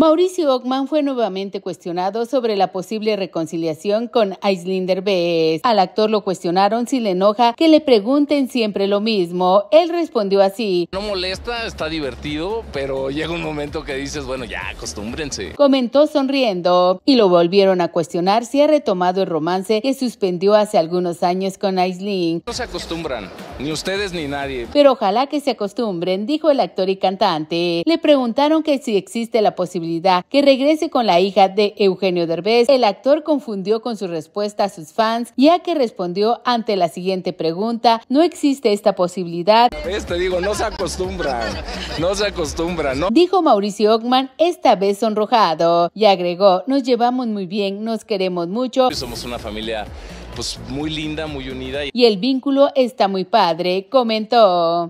Mauricio Ockman fue nuevamente cuestionado sobre la posible reconciliación con Aislinder Derbez. Al actor lo cuestionaron si le enoja que le pregunten siempre lo mismo. Él respondió así. No molesta, está divertido, pero llega un momento que dices, bueno, ya acostúmbrense. Comentó sonriendo y lo volvieron a cuestionar si ha retomado el romance que suspendió hace algunos años con Aislinn. No se acostumbran ni ustedes ni nadie. Pero ojalá que se acostumbren, dijo el actor y cantante. Le preguntaron que si existe la posibilidad que regrese con la hija de Eugenio Derbez. El actor confundió con su respuesta a sus fans, ya que respondió ante la siguiente pregunta, no existe esta posibilidad. Esta Te digo, no se acostumbra, no se acostumbra, ¿no? Dijo Mauricio Ockman, esta vez sonrojado, y agregó, nos llevamos muy bien, nos queremos mucho. Somos una familia pues muy linda, muy unida. Y el vínculo está muy padre, comentó.